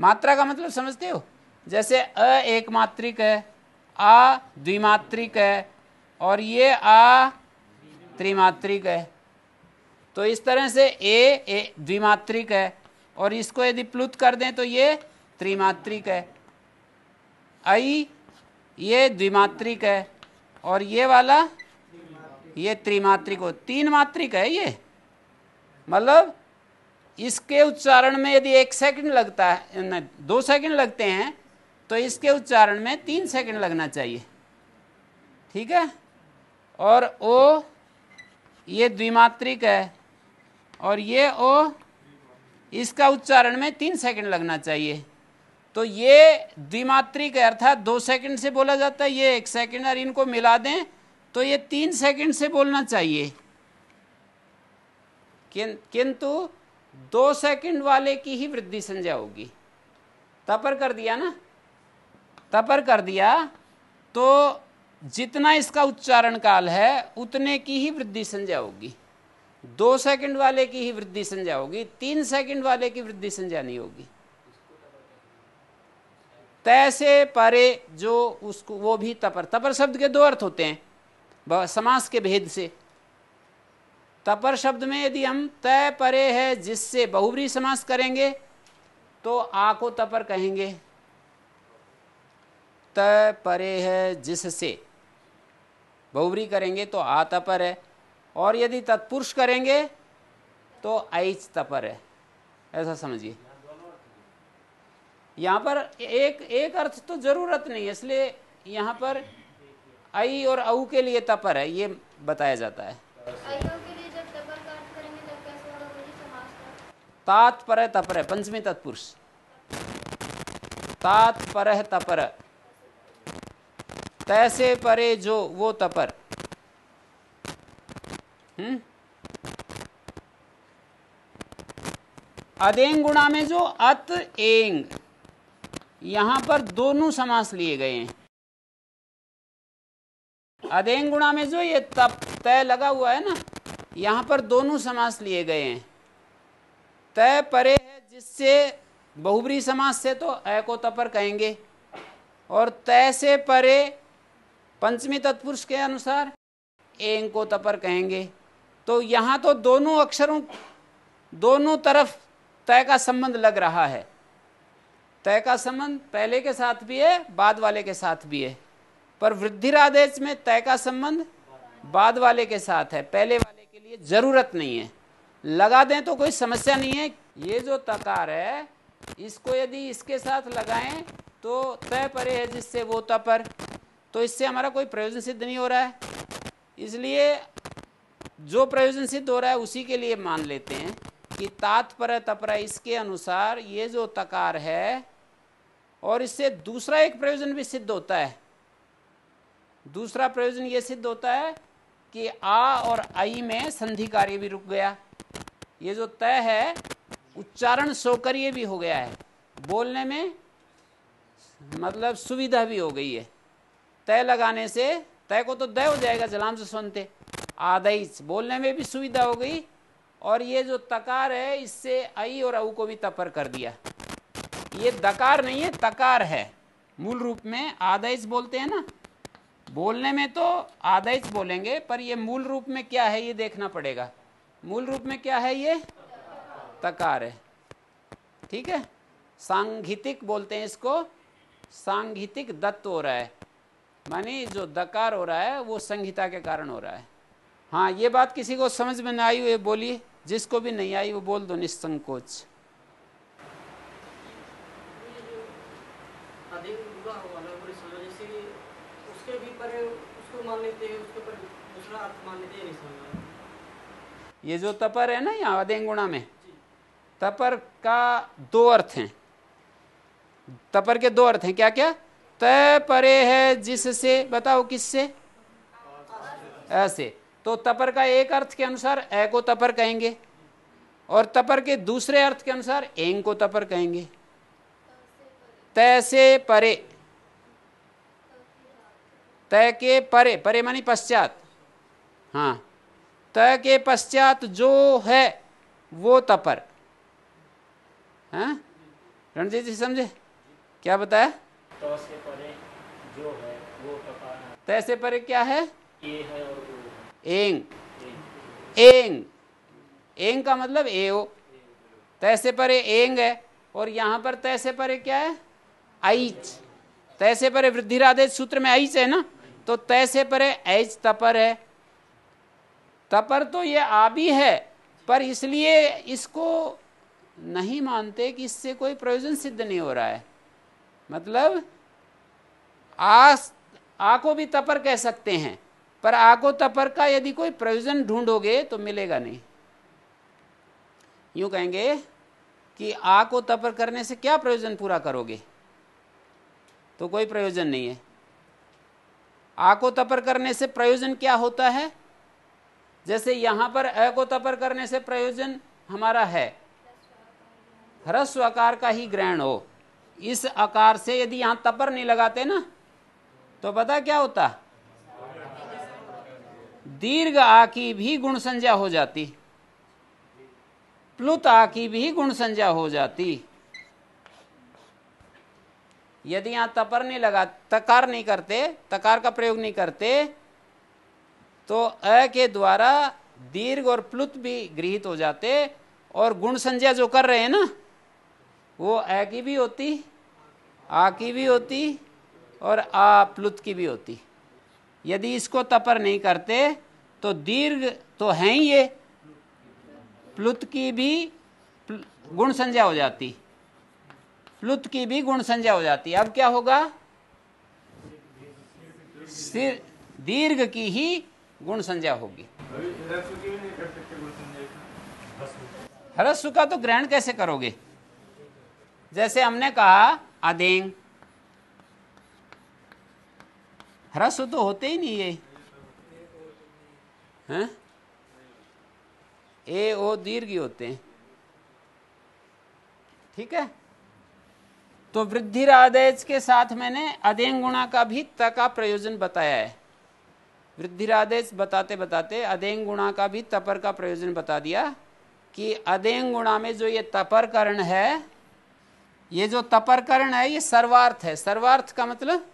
मात्रा का मतलब समझते हो जैसे अ एक मात्रिक है आ द्विमात्रिक है और ये आ त्रिमात्रिक है तो इस तरह से ए ए द्विमात्रिक है और इसको यदि प्लुत कर दें तो ये त्रिमात्रिक है आई ये द्विमात्रिक है और ये वाला ये त्रिमात्रिक हो तीन मात्रिक है ये मतलब इसके उच्चारण में यदि एक सेकंड लगता है दो सेकंड लगते हैं तो इसके उच्चारण में तीन सेकंड लगना चाहिए ठीक है और ओ ये द्विमात्रिक है और ये ओ इसका उच्चारण में तीन सेकंड लगना चाहिए तो ये द्विमात्रिक अर्थात दो सेकंड से बोला जाता है ये एक सेकंड और इनको मिला दें तो ये तीन सेकंड से बोलना चाहिए किंतु दो सेकंड वाले की ही वृद्धि संज्ञा होगी तपर कर दिया ना तपर कर दिया तो जितना इसका उच्चारण काल है उतने की ही वृद्धि संज्ञा होगी दो सेकंड वाले की ही वृद्धि संज्ञा होगी तीन सेकंड वाले की वृद्धि संज्ञा नहीं होगी तैसे परे जो उसको वो भी तपर तपर शब्द के दो अर्थ होते हैं समास के भेद से तपर शब्द में यदि हम तय परे है जिससे बहुवरी समास करेंगे तो आ को तपर कहेंगे तय परे है जिससे बहुवरी करेंगे तो आ तपर है और यदि तत्पुरुष करेंगे तो ऐच तपर है ऐसा समझिए यहाँ पर एक एक अर्थ तो ज़रूरत नहीं है इसलिए यहाँ पर आई और औ के लिए तपर है ये बताया जाता है तात्पर तपर है पंचमी तत्पुरुष तात्पर तपर तैसे परे जो वो तपर हम्म? अदेंग गुणा में जो अत एंग यहां पर दोनों समास लिए गए हैं अधेंग गुणा में जो ये तप तय लगा हुआ है ना यहाँ पर दोनों समास लिए गए हैं तय परे है जिससे बहुबरी समास से तो अ को तपर कहेंगे और तय से परे पंचमी तत्पुरुष के अनुसार एंग को तपर कहेंगे तो यहाँ तो दोनों अक्षरों दोनों तरफ तय का संबंध लग रहा है तय का संबंध पहले के साथ भी है बाद वाले के साथ भी है पर वृद्धिरादेश में तय का संबंध बाद वाले के साथ है पहले वाले के लिए जरूरत नहीं है लगा दें तो कोई समस्या नहीं है ये जो तकार है इसको यदि इसके साथ लगाएं तो तय परे है जिससे वो तपर तो इससे हमारा कोई प्रयोजन सिद्ध नहीं हो रहा है इसलिए जो प्रयोजन सिद्ध हो रहा है उसी के लिए मान लेते हैं कि तात्पर तपरा इसके अनुसार ये जो तकार है और इससे दूसरा एक प्रयोजन भी सिद्ध होता है दूसरा प्रयोजन ये सिद्ध होता है कि आ और आई में संधि कार्य भी रुक गया ये जो तय है उच्चारण सौकर्य भी हो गया है बोलने में मतलब सुविधा भी हो गई है तय लगाने से तय को तो दय हो जाएगा जलाम से सुनते आदई बोलने में भी सुविधा हो गई और ये जो तकार है इससे आई और अऊ को भी तपर कर दिया ये दकार नहीं है तकार है मूल रूप में आदैस बोलते हैं ना बोलने में तो आदेश बोलेंगे पर ये मूल रूप में क्या है ये देखना पड़ेगा मूल रूप में क्या है ये तकार है ठीक है सांघितिक बोलते हैं इसको सांघितिक दत्त हो रहा है मानी जो दकार हो रहा है वो संहिता के कारण हो रहा है हाँ ये बात किसी को समझ में ना आई हुई बोली जिसको भी नहीं आई वो बोल दो निसंकोच अधिक उसके भी पर उसको मान लेते हैं उसके पर दूसरा अर्थ मान लेते हैं नहीं ये जो तपर है ना यहाँ अधेंगुणा में तपर का दो अर्थ हैं तपर के दो अर्थ हैं क्या क्या तय परे है जिससे बताओ किससे ऐसे तो तपर का एक अर्थ के अनुसार ए को तपर कहेंगे और तपर के दूसरे अर्थ के अनुसार एंग को तपर कहेंगे तय से परे तय के परे परे मानी पश्चात हाँ तय के पश्चात जो है वो तपर हैं हाँ? रणजीत जी समझे क्या बताया तो से परे जो है वो तपर तय से परे क्या है ये है और वो है। एंग एंग एंग का मतलब ए ओ तय से परे एंग है और यहाँ पर तय से परे क्या है आईच तय से परे वृद्धिराधे सूत्र में आईच है ना तो तैसे पर है ऐज तपर है तपर तो ये आबी है पर इसलिए इसको नहीं मानते कि इससे कोई प्रयोजन सिद्ध नहीं हो रहा है मतलब आ, आ को भी तपर कह सकते हैं पर आ को तपर का यदि कोई प्रयोजन ढूंढोगे तो मिलेगा नहीं यूं कहेंगे कि आ को तपर करने से क्या प्रयोजन पूरा करोगे तो कोई प्रयोजन नहीं है आ को तपर करने से प्रयोजन क्या होता है जैसे यहां पर अ को तपर करने से प्रयोजन हमारा है ह्रस्व आकार का ही ग्रहण हो इस आकार से यदि यहां तपर नहीं लगाते ना तो पता क्या होता दीर्घ आ की भी गुण संज्ञा हो जाती प्लुत आ की भी गुण संज्ञा हो जाती यदि यहाँ तपर नहीं लगा तकार नहीं करते तकार का प्रयोग नहीं करते तो अ के द्वारा दीर्घ और प्लुत भी गृहित हो जाते और गुण संज्ञा जो कर रहे हैं ना वो अ की भी होती आ की भी होती और आ प्लुत की भी होती यदि इसको तपर नहीं करते तो दीर्घ तो है ही ये प्लुत की भी गुण संज्ञा हो जाती लुत की भी गुण संज्ञा हो जाती है अब क्या होगा सिर दीर्घ की ही गुण संज्ञा होगी हरस्व का तो ग्रहण कैसे करोगे जैसे हमने कहा अदेंग हरस्व तो होते ही नहीं ये ए ओ दीर्घ होते हैं ठीक है तो वृद्धि आदेश के साथ मैंने अधेन गुणा का भी त का प्रयोजन बताया है वृद्धि आदेश बताते बताते अधेन गुणा का भी तपर का प्रयोजन बता दिया कि अधेन गुणा में जो ये तपर करण है ये जो तपर करण है ये सर्वार्थ है सर्वार्थ का मतलब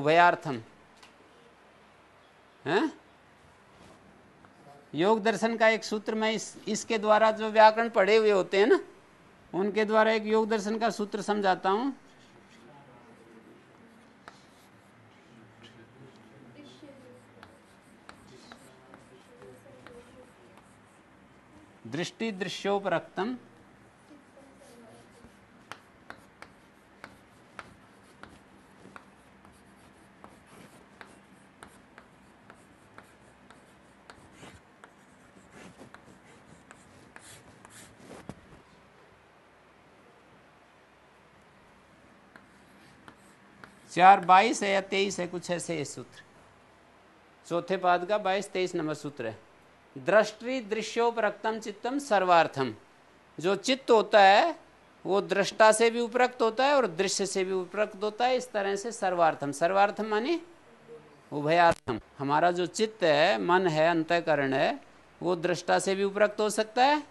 उभयार्थम है योग दर्शन का एक सूत्र में इस इसके द्वारा जो व्याकरण पढ़े हुए होते हैं ना उनके द्वारा एक योग दर्शन का सूत्र समझाता हूं दृष्टि दृश्योपरक्तम चार बाईस है या तेईस है कुछ ऐसे ये सूत्र चौथे पाद का बाईस तेईस नंबर सूत्र है दृष्टि दृश्योपरक्तम चित्तम सर्वार्थम जो चित्त होता है वो दृष्टा से भी उपरक्त होता है और दृश्य से भी उपरक्त होता है इस तरह से सर्वार्थम सर्वार्थम माने उभयार्थम हमारा जो चित्त है मन है अंतकरण है वो दृष्टा से भी उपरक्त हो सकता है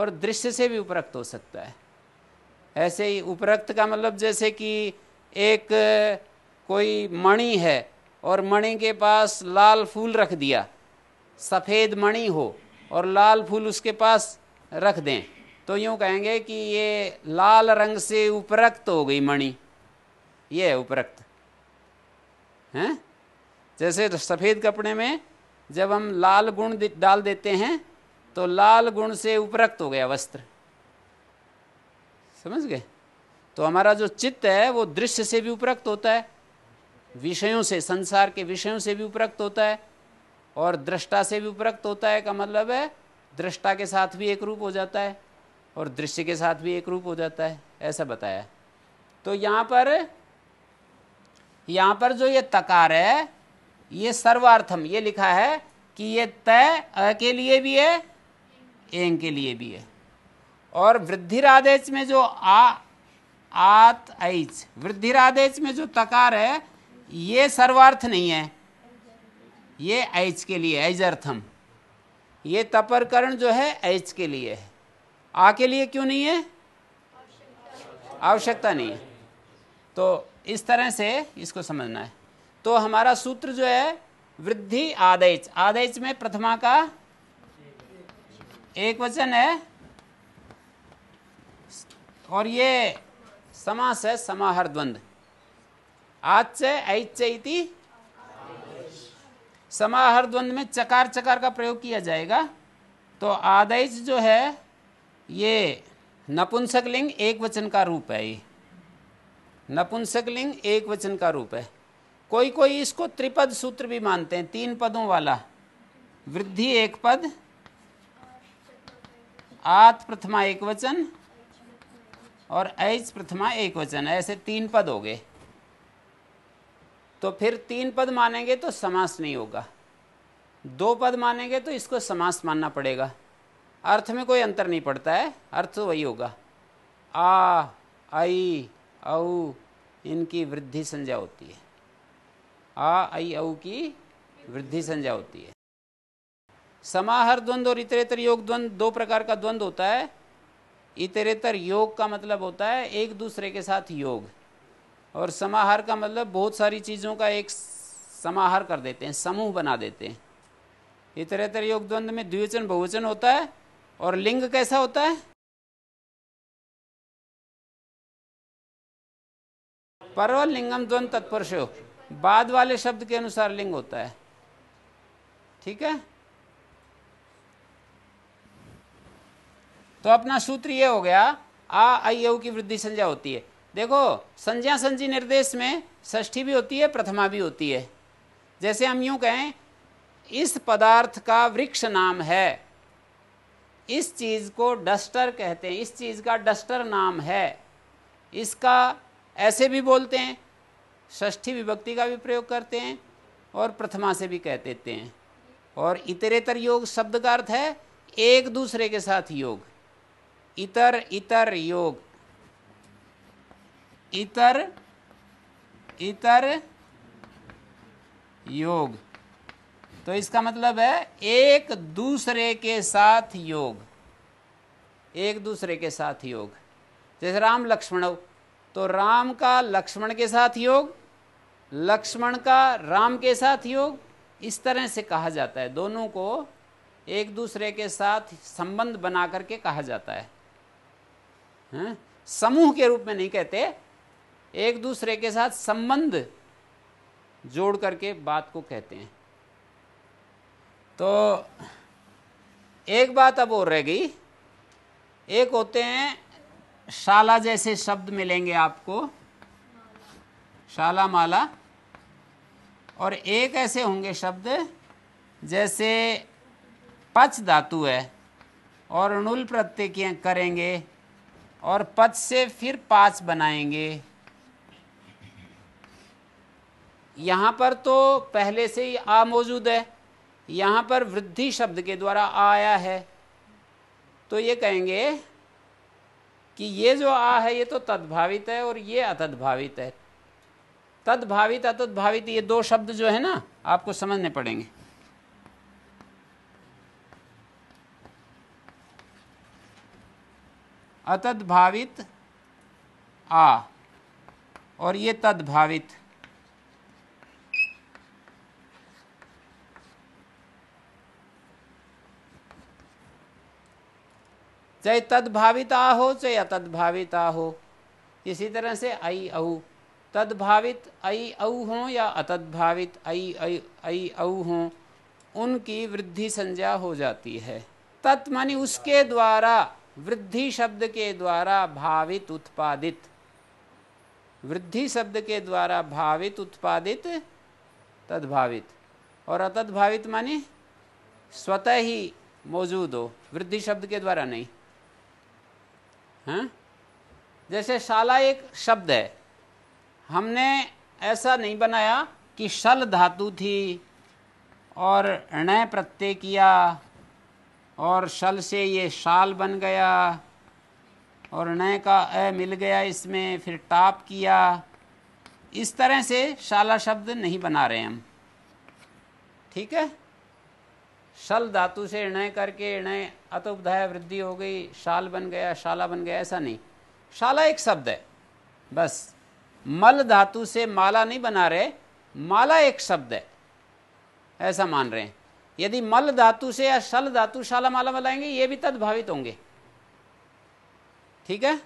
और दृश्य से भी उपरक्त हो सकता है ऐसे ही उपरक्त का मतलब जैसे कि एक कोई मणि है और मणि के पास लाल फूल रख दिया सफ़ेद मणि हो और लाल फूल उसके पास रख दें तो यूँ कहेंगे कि ये लाल रंग से उपरक्त हो गई मणि ये है उपरक्त हैं जैसे सफ़ेद कपड़े में जब हम लाल गुण डाल देते हैं तो लाल गुण से उपरक्त हो गया वस्त्र समझ गए तो हमारा जो चित्त है वो दृश्य से भी उपरक्त होता है विषयों से संसार के विषयों से भी उपरक्त होता है और दृष्टा से भी उपरक्त होता है का मतलब है दृष्टा के साथ भी एक रूप हो जाता है और दृश्य के साथ भी एक रूप हो जाता है ऐसा बताया तो यहाँ पर यहाँ पर जो ये तकार है ये सर्वार्थम ये लिखा है कि ये तय अ के लिए भी है एंग के लिए भी है और वृद्धि आदेश में जो आ आत ऐच वृद्धिरादेश में जो तकार है ये सर्वार्थ नहीं है ये ऐच के लिए ऐज अर्थम ये तपरकरण जो है ऐच के लिए है आ के लिए क्यों नहीं है आवश्यकता नहीं है तो इस तरह से इसको समझना है तो हमारा सूत्र जो है वृद्धि आदेश आदेश में प्रथमा का एक वचन है और ये समास है समाहर द्वंद आच्य ऐच्य समाहर द्वंद में चकार चकार का प्रयोग किया जाएगा तो आदैच जो है ये नपुंसक लिंग एक वचन का रूप है ये नपुंसक लिंग एक वचन का रूप है कोई कोई इसको त्रिपद सूत्र भी मानते हैं तीन पदों वाला वृद्धि एक पद आत प्रथमा एक वचन और ऐज प्रथमा एक वचन है ऐसे तीन पद हो गए तो फिर तीन पद मानेंगे तो समास नहीं होगा दो पद मानेंगे तो इसको समास मानना पड़ेगा अर्थ में कोई अंतर नहीं पड़ता है अर्थ तो वही होगा आ आई औ इनकी वृद्धि संज्ञा होती है आ आई औ की वृद्धि संज्ञा होती है समाहर द्वंद्व और इतरेतर योग द्वंद्व दो प्रकार का द्वंद्व होता है इतरेतर योग का मतलब होता है एक दूसरे के साथ योग और समाहार का मतलब बहुत सारी चीज़ों का एक समाहार कर देते हैं समूह बना देते हैं इतरेतर योग द्वंद्व में द्विवचन बहुवचन होता है और लिंग कैसा होता है परव लिंगम द्वंद तत्पुरुष बाद वाले शब्द के अनुसार लिंग होता है ठीक है तो अपना सूत्र ये हो गया आ आई की वृद्धि संज्ञा होती है देखो संज्ञा संजी निर्देश में षष्ठी भी होती है प्रथमा भी होती है जैसे हम यूं कहें इस पदार्थ का वृक्ष नाम है इस चीज़ को डस्टर कहते हैं इस चीज़ का डस्टर नाम है इसका ऐसे भी बोलते हैं षष्ठी विभक्ति का भी प्रयोग करते हैं और प्रथमा से भी कह देते हैं और इतरेतर योग शब्द का अर्थ है एक दूसरे के साथ योग इतर इतर योग इतर इतर योग तो इसका मतलब है एक दूसरे के साथ योग एक दूसरे के साथ योग जैसे राम लक्ष्मण तो राम का लक्ष्मण के साथ योग लक्ष्मण का राम के साथ योग इस तरह से कहा जाता है दोनों को एक दूसरे के साथ संबंध बना करके कहा जाता है हैं समूह के रूप में नहीं कहते एक दूसरे के साथ संबंध जोड़ करके बात को कहते हैं तो एक बात अब और रह गई एक होते हैं शाला जैसे शब्द मिलेंगे आपको शाला माला और एक ऐसे होंगे शब्द जैसे पच धातु है और नुल प्रत्यय करेंगे और पद से फिर पाँच बनाएंगे यहाँ पर तो पहले से ही आ मौजूद है यहाँ पर वृद्धि शब्द के द्वारा आ आया है तो ये कहेंगे कि ये जो आ है ये तो तद्भावित है और ये अतद्भावित है तद्भावित अतद्भावित ये दो शब्द जो है ना आपको समझने पड़ेंगे अतद्भावित आ और ये तद्भावित चाहे तद्भावित आ हो चाहे अतद्भावित आ हो इसी तरह से आई औ तद्भावित ऐ औ हो या अतद्भावित ऐ ऐ औ हो उनकी वृद्धि संज्ञा हो जाती है तत् उसके द्वारा वृद्धि शब्द के द्वारा भावित उत्पादित वृद्धि शब्द के द्वारा भावित उत्पादित तद्भावित और अतद्भावित माने स्वतः ही मौजूद हो वृद्धि शब्द के द्वारा नहीं हैं हाँ? जैसे शाला एक शब्द है हमने ऐसा नहीं बनाया कि शल धातु थी और णय प्रत्यय किया और शल से ये शाल बन गया और न का अ मिल गया इसमें फिर टाप किया इस तरह से शाला शब्द नहीं बना रहे हम ठीक है शल धातु से ऋणय करके ऋणय अतुपधाय वृद्धि हो गई शाल बन गया शाला बन गया ऐसा नहीं शाला एक शब्द है बस मल धातु से माला नहीं बना रहे माला एक शब्द है ऐसा मान रहे हैं यदि मल धातु से या शल धातु शालामाला बनाएंगे ये भी तद्भावित होंगे ठीक है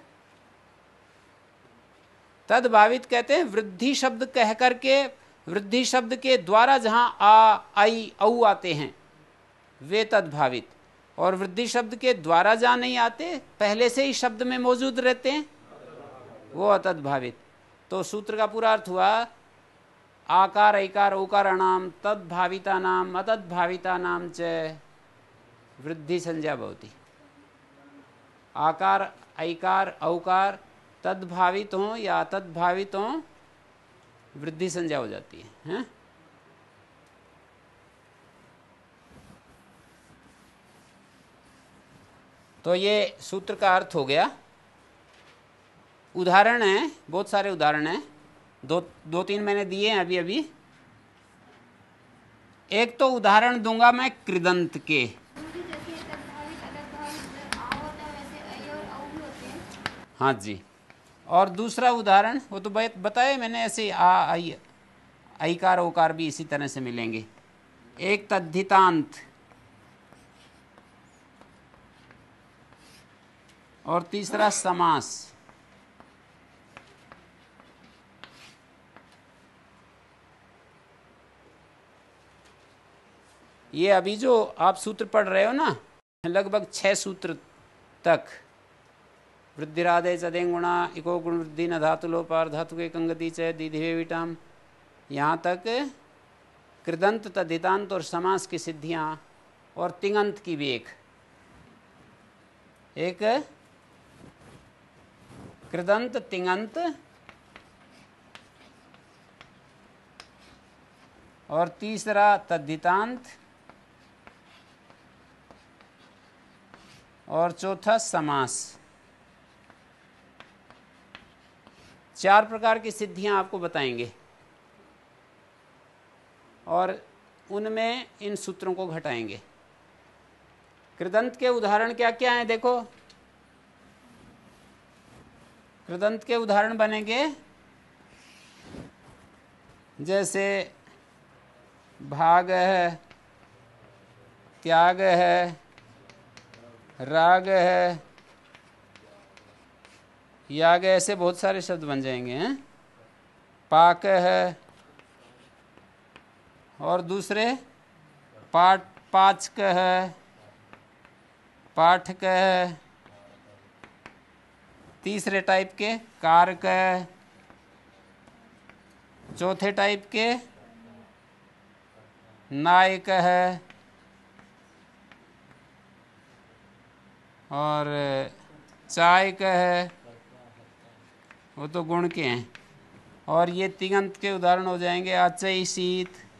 तद्भावित कहते हैं वृद्धि शब्द कह करके वृद्धि शब्द के द्वारा जहां आ आई औ आते हैं वे तद्भावित और वृद्धि शब्द के द्वारा जहाँ नहीं आते पहले से ही शब्द में मौजूद रहते हैं वो अतद्भावित तो सूत्र का पूरा अर्थ हुआ आकार ऐकार उकाराणाम तद्भावितानाम अतद्भाविता च वृद्धि संज्ञा बहुती आकार ऐकार औकार तद्भावित हों या तद्भावित हों वृद्धि संज्ञा हो जाती है, है? तो ये सूत्र का अर्थ हो गया उदाहरण है बहुत सारे उदाहरण हैं दो दो तीन मैंने दिए हैं अभी अभी एक तो उदाहरण दूंगा मैं कृदंत के हाँ जी और दूसरा उदाहरण वो तो बताया मैंने ऐसे आ आई आईकार ओकार भी इसी तरह से मिलेंगे एक तद्धितांत और तीसरा समास ये अभी जो आप सूत्र पढ़ रहे हो ना लगभग छः सूत्र तक वृद्धिरादय चदेंगुणा इको गुण वृद्धि न धातु लोपार धातु के कंगति च दीधिवे विटाम यहाँ तक कृदंत तदितांत और समास की सिद्धियाँ और तिंगंत की भी एक एक कृदंत तिंगंत और तीसरा तद्धितांत और चौथा समास चार प्रकार की सिद्धियां आपको बताएंगे और उनमें इन सूत्रों को घटाएंगे कृदंत के उदाहरण क्या क्या हैं देखो कृदंत के उदाहरण बनेंगे जैसे भाग है त्याग है राग है याग ऐसे बहुत सारे शब्द बन जाएंगे हैं पाक है और दूसरे पाठ पाचक है पाठक है तीसरे टाइप के कारक है चौथे टाइप के नायक है और चाय का है वो तो गुण के हैं और ये तिगंत के उदाहरण हो जाएंगे अचय शीत